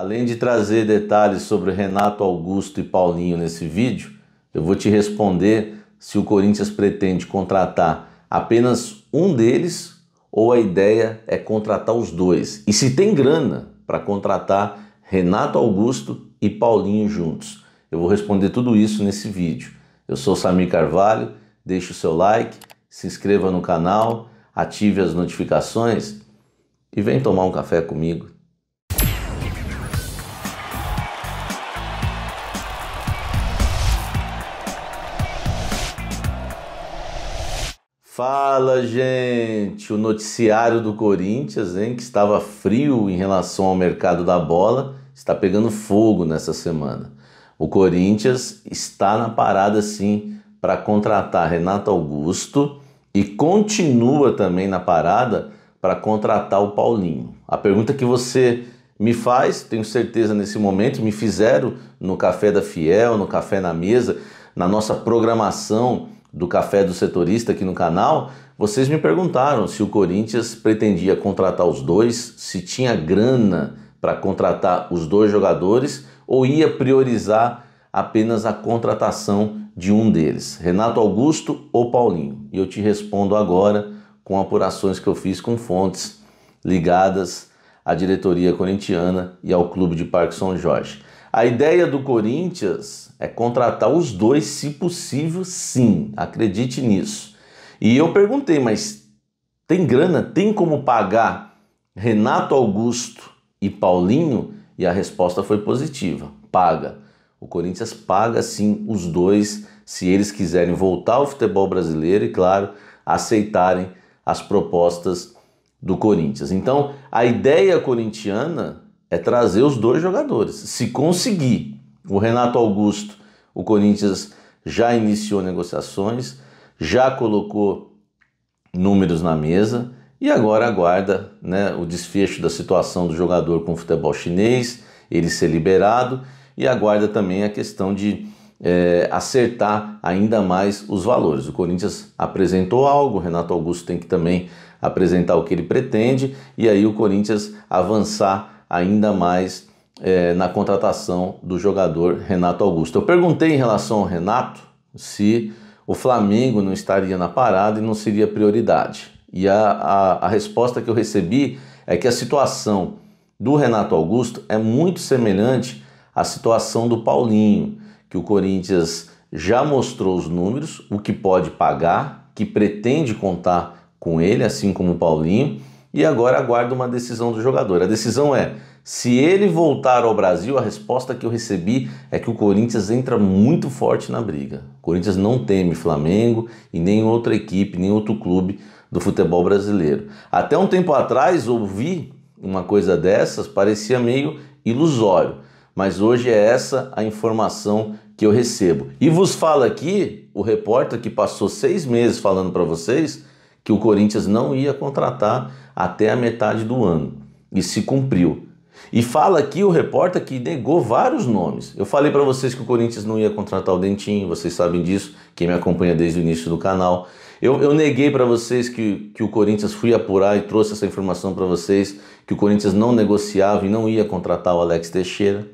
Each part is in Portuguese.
Além de trazer detalhes sobre Renato Augusto e Paulinho nesse vídeo, eu vou te responder se o Corinthians pretende contratar apenas um deles ou a ideia é contratar os dois. E se tem grana para contratar Renato Augusto e Paulinho juntos. Eu vou responder tudo isso nesse vídeo. Eu sou Samir Carvalho, deixe o seu like, se inscreva no canal, ative as notificações e vem tomar um café comigo. Fala, gente! O noticiário do Corinthians, hein, que estava frio em relação ao mercado da bola, está pegando fogo nessa semana. O Corinthians está na parada sim para contratar Renato Augusto e continua também na parada para contratar o Paulinho. A pergunta que você me faz, tenho certeza nesse momento, me fizeram no Café da Fiel, no Café na Mesa, na nossa programação do Café do Setorista aqui no canal, vocês me perguntaram se o Corinthians pretendia contratar os dois, se tinha grana para contratar os dois jogadores ou ia priorizar apenas a contratação de um deles, Renato Augusto ou Paulinho. E eu te respondo agora com apurações que eu fiz com fontes ligadas à diretoria corintiana e ao clube de Parque São Jorge. A ideia do Corinthians é contratar os dois, se possível, sim. Acredite nisso. E eu perguntei, mas tem grana? Tem como pagar Renato Augusto e Paulinho? E a resposta foi positiva: paga. O Corinthians paga sim os dois, se eles quiserem voltar ao futebol brasileiro e, claro, aceitarem as propostas do Corinthians. Então, a ideia corintiana é trazer os dois jogadores. Se conseguir, o Renato Augusto, o Corinthians já iniciou negociações, já colocou números na mesa e agora aguarda né, o desfecho da situação do jogador com o futebol chinês, ele ser liberado e aguarda também a questão de é, acertar ainda mais os valores. O Corinthians apresentou algo, o Renato Augusto tem que também apresentar o que ele pretende e aí o Corinthians avançar ainda mais é, na contratação do jogador Renato Augusto. Eu perguntei em relação ao Renato se o Flamengo não estaria na parada e não seria prioridade. E a, a, a resposta que eu recebi é que a situação do Renato Augusto é muito semelhante à situação do Paulinho, que o Corinthians já mostrou os números, o que pode pagar, que pretende contar com ele, assim como o Paulinho, e agora aguarda uma decisão do jogador. A decisão é: se ele voltar ao Brasil, a resposta que eu recebi é que o Corinthians entra muito forte na briga. O Corinthians não teme Flamengo e nem outra equipe, nem outro clube do futebol brasileiro. Até um tempo atrás ouvi uma coisa dessas, parecia meio ilusório, mas hoje é essa a informação que eu recebo. E vos fala aqui o repórter que passou seis meses falando para vocês que o Corinthians não ia contratar até a metade do ano e se cumpriu. E fala aqui o repórter que negou vários nomes. Eu falei para vocês que o Corinthians não ia contratar o Dentinho, vocês sabem disso, quem me acompanha desde o início do canal. Eu, eu neguei para vocês que, que o Corinthians fui apurar e trouxe essa informação para vocês, que o Corinthians não negociava e não ia contratar o Alex Teixeira.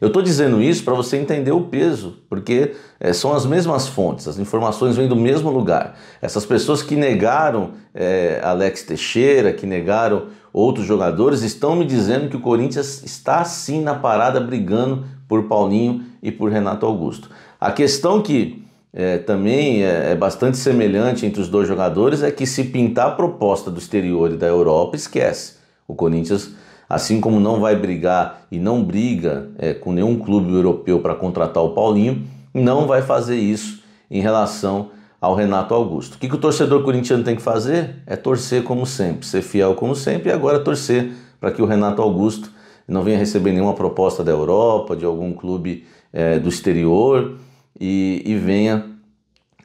Eu estou dizendo isso para você entender o peso, porque é, são as mesmas fontes, as informações vêm do mesmo lugar. Essas pessoas que negaram é, Alex Teixeira, que negaram Outros jogadores estão me dizendo que o Corinthians está sim na parada brigando por Paulinho e por Renato Augusto. A questão que é, também é, é, bastante semelhante entre os dois jogadores é que se pintar a proposta do exterior e da Europa, esquece. O Corinthians, assim como não vai brigar e não briga é, com nenhum clube europeu para contratar o Paulinho, não vai fazer isso em relação ao Renato Augusto. O que, que o torcedor corintiano tem que fazer? É torcer como sempre, ser fiel como sempre e agora torcer para que o Renato Augusto não venha receber nenhuma proposta da Europa, de algum clube é, do exterior e, e venha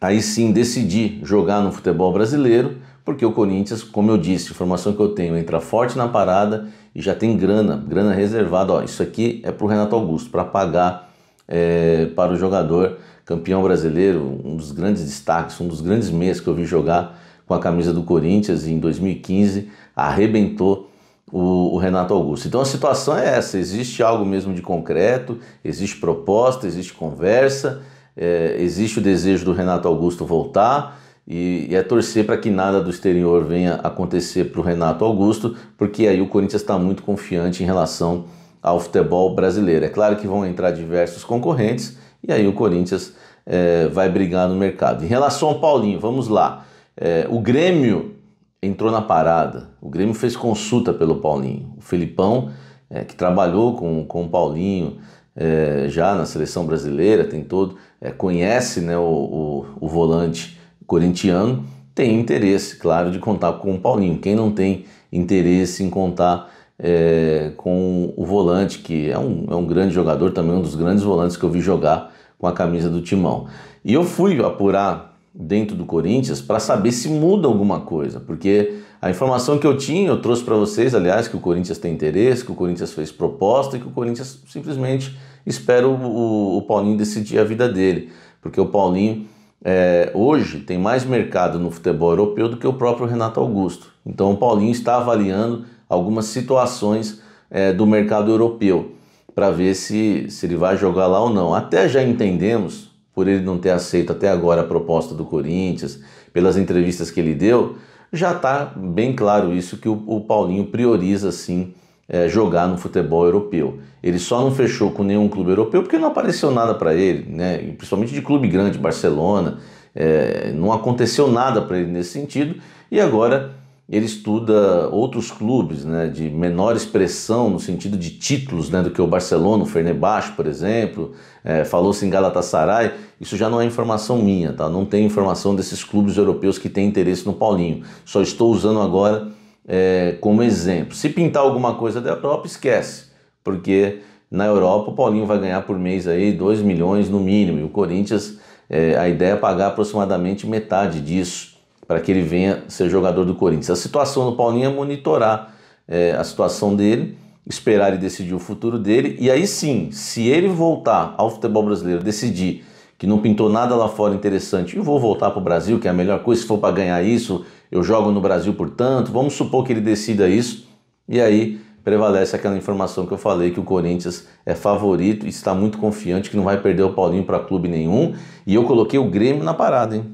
aí sim decidir jogar no futebol brasileiro, porque o Corinthians, como eu disse, a informação que eu tenho, entra forte na parada e já tem grana, grana reservada. Ó, isso aqui é para o Renato Augusto, para pagar é, para o jogador campeão brasileiro, um dos grandes destaques, um dos grandes meses que eu vi jogar com a camisa do Corinthians em 2015, arrebentou o, o, Renato Augusto. Então a situação é essa: existe algo mesmo de concreto, existe proposta, existe conversa, é, existe o desejo do Renato Augusto voltar. E, e é torcer para que nada do exterior venha acontecer para o Renato Augusto, porque aí o Corinthians está muito confiante em relação ao futebol brasileiro. É claro que vão entrar diversos concorrentes, e aí o Corinthians é, vai brigar no mercado. Em relação ao Paulinho, vamos lá. É, o Grêmio entrou na parada. O Grêmio fez consulta pelo Paulinho. O Felipão, é, que trabalhou com, com o Paulinho é, já na seleção brasileira, tem todo, é, conhece né, o, o, o volante corintiano, tem interesse, claro, de contar com o Paulinho. Quem não tem interesse em contar é, com o volante, que é um, é um grande jogador, também um dos grandes volantes que eu vi jogar com a camisa do Timão. E eu fui apurar dentro do Corinthians para saber se muda alguma coisa, porque a informação que eu tinha, eu trouxe para vocês, aliás, que o Corinthians tem interesse, que o Corinthians fez proposta e que o Corinthians simplesmente espera o, o, o Paulinho decidir a vida dele, porque o Paulinho é, hoje tem mais mercado no futebol europeu do que o próprio Renato Augusto. Então o Paulinho está avaliando algumas situações é, do mercado europeu para ver se, se ele vai jogar lá ou não. Até já entendemos, por ele não ter aceito até agora a proposta do Corinthians, pelas entrevistas que ele deu, já está bem claro isso que o, o Paulinho prioriza sim é, jogar no futebol europeu. Ele só não fechou com nenhum clube europeu porque não apareceu nada para ele, né? principalmente de clube grande, Barcelona. É, não aconteceu nada para ele nesse sentido e agora ele estuda outros clubes né, de menor expressão no sentido de títulos né, do que o Barcelona, o Fenerbahçe, por exemplo. É, Falou-se em Galatasaray. Isso já não é informação minha, tá? não tem informação desses clubes europeus que têm interesse no Paulinho. Só estou usando agora é, como exemplo. Se pintar alguma coisa da Europa, esquece, porque na Europa o Paulinho vai ganhar por mês aí 2 milhões no mínimo e o Corinthians, é, a ideia é pagar aproximadamente metade disso para que ele venha ser jogador do Corinthians. A situação do Paulinho é monitorar é, a situação dele, esperar e decidir o futuro dele. E aí sim, se ele voltar ao futebol brasileiro, decidir que não pintou nada lá fora interessante e vou voltar para o Brasil, que é a melhor coisa, se for para ganhar isso, eu jogo no Brasil, portanto, vamos supor que ele decida isso. E aí prevalece aquela informação que eu falei que o Corinthians é favorito e está muito confiante que não vai perder o Paulinho para clube nenhum. E eu coloquei o Grêmio na parada, hein?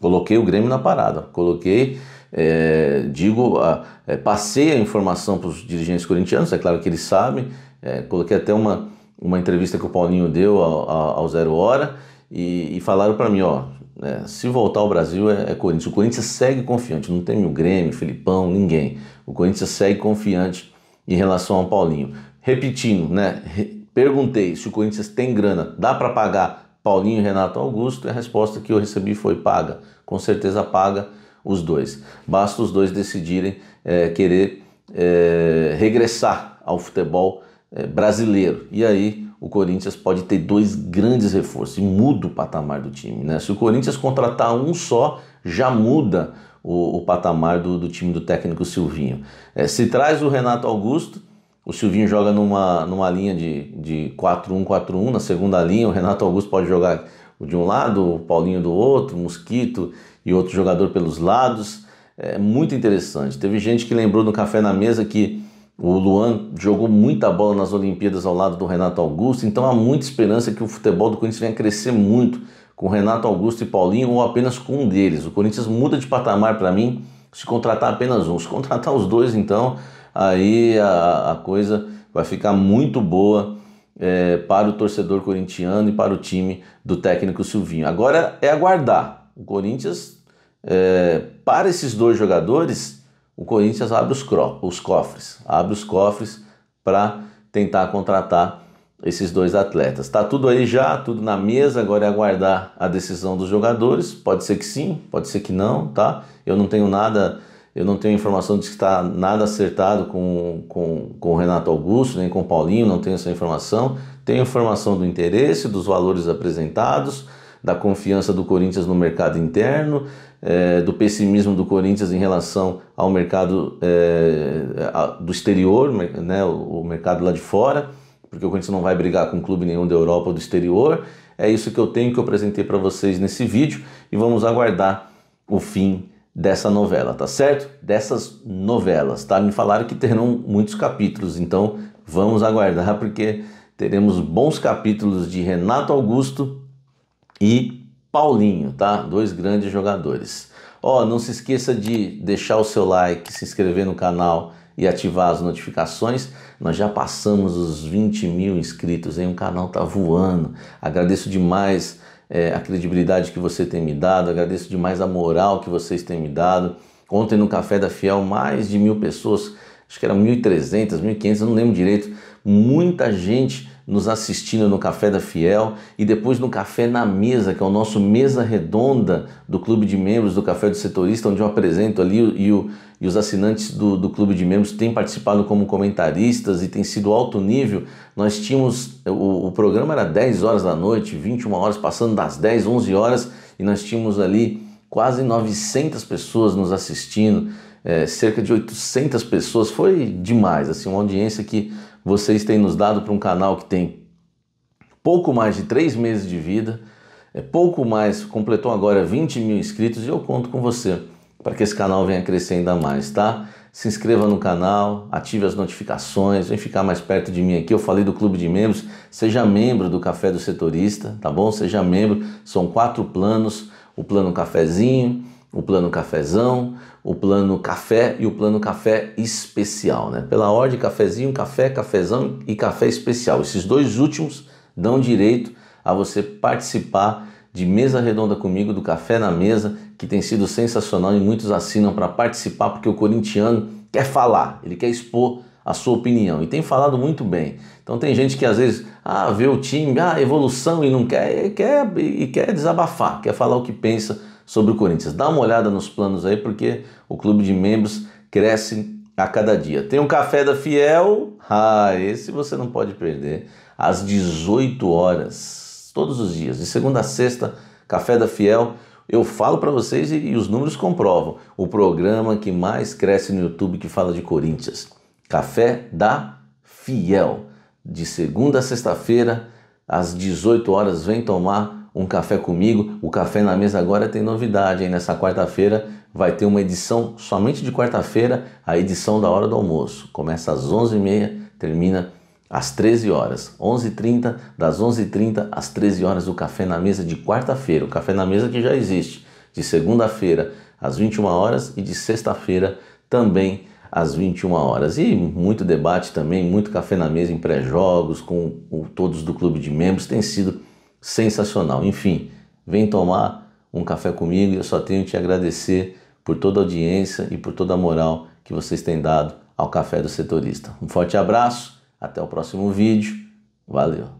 Coloquei o Grêmio na parada, coloquei, é, digo, a, é, passei a informação para os dirigentes corintianos, é claro que eles sabem, é, coloquei até uma, uma entrevista que o Paulinho deu ao, ao Zero Hora e, e falaram para mim, ó, é, se voltar ao Brasil é, é, Corinthians. O Corinthians segue confiante, não tem o Grêmio, Filipão, ninguém. O Corinthians segue confiante em relação ao Paulinho. Repetindo, né? Perguntei se o Corinthians tem grana, dá para pagar Paulinho e Renato Augusto, e a resposta que eu recebi foi paga, com certeza paga os dois. Basta os dois decidirem é, querer é, regressar ao futebol é, brasileiro. E aí o Corinthians pode ter dois grandes reforços e muda o patamar do time. Né? Se o Corinthians contratar um só, já muda o, o patamar do, do, time do técnico Silvinho. É, se traz o Renato Augusto o Silvinho joga numa, numa linha de, de 4-1-4-1, na segunda linha, o Renato Augusto pode jogar de um lado, o Paulinho do outro, o Mosquito e outro jogador pelos lados. É muito interessante. Teve gente que lembrou no Café na Mesa que o Luan jogou muita bola nas Olimpíadas ao lado do Renato Augusto, então há muita esperança que o futebol do Corinthians venha crescer muito com Renato Augusto e Paulinho ou apenas com um deles. O Corinthians muda de patamar para mim se contratar apenas um. Se contratar os dois, então, aí a, a coisa vai ficar muito boa é, para o torcedor corintiano e para o time do técnico Silvinho. Agora é aguardar. O Corinthians, é, para esses dois jogadores, o Corinthians abre os, os cofres abre os cofres para tentar contratar esses dois atletas. Está tudo aí já, tudo na mesa, agora é aguardar a decisão dos jogadores. Pode ser que sim, pode ser que não, tá? Eu não tenho nada eu não tenho informação de que está nada acertado com, com, com o Renato Augusto, nem com o Paulinho, não tenho essa informação. Tenho informação do interesse, dos valores apresentados, da confiança do Corinthians no mercado interno, é, do pessimismo do Corinthians em relação ao mercado é, a, do exterior, né, o, o mercado lá de fora, porque o Corinthians não vai brigar com clube nenhum da Europa ou do exterior. É isso que eu tenho que eu apresentei para vocês nesse vídeo e vamos aguardar o fim dessa novela, tá certo? Dessas novelas, tá? Me falaram que terão muitos capítulos, então vamos aguardar porque teremos bons capítulos de Renato Augusto e Paulinho, tá? Dois grandes jogadores. Ó, oh, não se esqueça de deixar o seu like, se inscrever no canal e ativar as notificações. Nós já passamos os 20 mil inscritos, hein? O canal tá voando. Agradeço demais é, a credibilidade que você tem me dado, agradeço demais a moral que vocês têm me dado. Ontem no Café da Fiel, mais de mil pessoas, acho que eram 1.300, 1.500, eu não lembro direito, muita gente nos assistindo no Café da Fiel e depois no Café na Mesa, que é o nosso mesa redonda do Clube de Membros do Café do Setorista, onde eu apresento ali e, o, e os assinantes do, do Clube de Membros têm participado como comentaristas e tem sido alto nível. Nós tínhamos, o, o programa era 10 horas da noite, 21 horas, passando das 10, 11 horas, e nós tínhamos ali quase 900 pessoas nos assistindo, é, cerca de 800 pessoas, foi demais, assim, uma audiência que vocês têm nos dado para um canal que tem pouco mais de três meses de vida, é pouco mais, completou agora 20 mil inscritos e eu conto com você para que esse canal venha crescer ainda mais, tá? Se inscreva no canal, ative as notificações, vem ficar mais perto de mim aqui. Eu falei do clube de membros, seja membro do Café do Setorista, tá bom? Seja membro, são quatro planos: o plano cafezinho, o plano cafezão, o plano café e o plano café especial, né? Pela ordem, cafezinho, café, cafezão e café especial. Esses dois últimos dão direito a você participar de mesa redonda comigo do Café na Mesa, que tem sido sensacional e muitos assinam para participar porque o corintiano quer falar, ele quer expor a sua opinião e tem falado muito bem. Então tem gente que às vezes ah, vê o time, ah, evolução e não quer, e quer e quer desabafar, quer falar o que pensa sobre o Corinthians. Dá uma olhada nos planos aí, porque o clube de membros cresce a cada dia. Tem um café da Fiel, ah, esse você não pode perder, às 18 horas, todos os dias, de segunda a sexta, café da Fiel. Eu falo para vocês e, e os números comprovam. O programa que mais cresce no YouTube que fala de Corinthians. Café da Fiel. De segunda a sexta-feira, às 18 horas, vem tomar um café comigo. O Café na Mesa agora tem novidade, hein? Nessa quarta-feira vai ter uma edição somente de quarta-feira, a edição da hora do almoço. Começa às 11h30, termina às 13 horas. 11h30, das 11h30 às 13 horas, o Café na Mesa de quarta-feira. O Café na Mesa que já existe, de segunda-feira às 21 horas e de sexta-feira também às 21 horas. E muito debate também, muito café na mesa em pré-jogos, com todos do clube de membros. Tem sido sensacional. Enfim, vem tomar um café comigo e eu só tenho te agradecer por toda a audiência e por toda a moral que vocês têm dado ao Café do Setorista. Um forte abraço, até o próximo vídeo. Valeu!